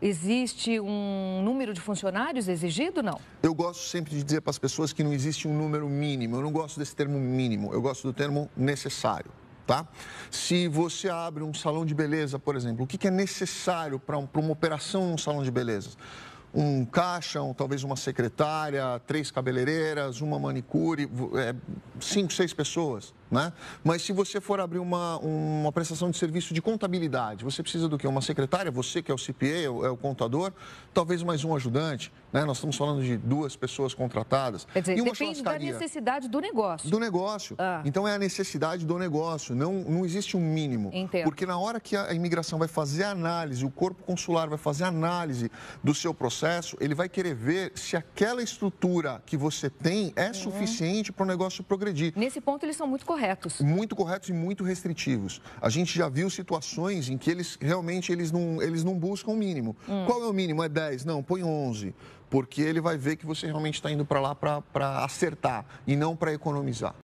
Existe um número de funcionários exigido, não? Eu gosto sempre de dizer para as pessoas que não existe um número mínimo. Eu não gosto desse termo mínimo, eu gosto do termo necessário. Tá? Se você abre um salão de beleza, por exemplo, o que, que é necessário para um, uma operação num salão de beleza? um caixa, um, talvez uma secretária, três cabeleireiras, uma manicure, é, cinco, seis pessoas. Né? Mas se você for abrir uma, uma prestação de serviço de contabilidade, você precisa do que? Uma secretária, você que é o CPA, é, é o, contador, talvez mais um ajudante. Né? Nós estamos falando de duas pessoas contratadas. Quer dizer, e uma depende da necessidade do negócio. Do negócio. Ah. Então é a necessidade do negócio, não, não existe um mínimo. Entendo. Porque na hora que a imigração vai fazer a análise, o corpo consular vai fazer a análise do seu processo, ele vai querer ver se aquela estrutura que você tem é uhum. suficiente para o negócio progredir. Nesse ponto eles são muito corretos corretos. Muito corretos e muito restritivos. A gente já viu situações em que eles realmente eles não, eles não buscam o mínimo. Hum. Qual é o mínimo? É 10? Não, põe 11. Porque ele vai ver que você realmente está indo para lá para acertar e não para economizar.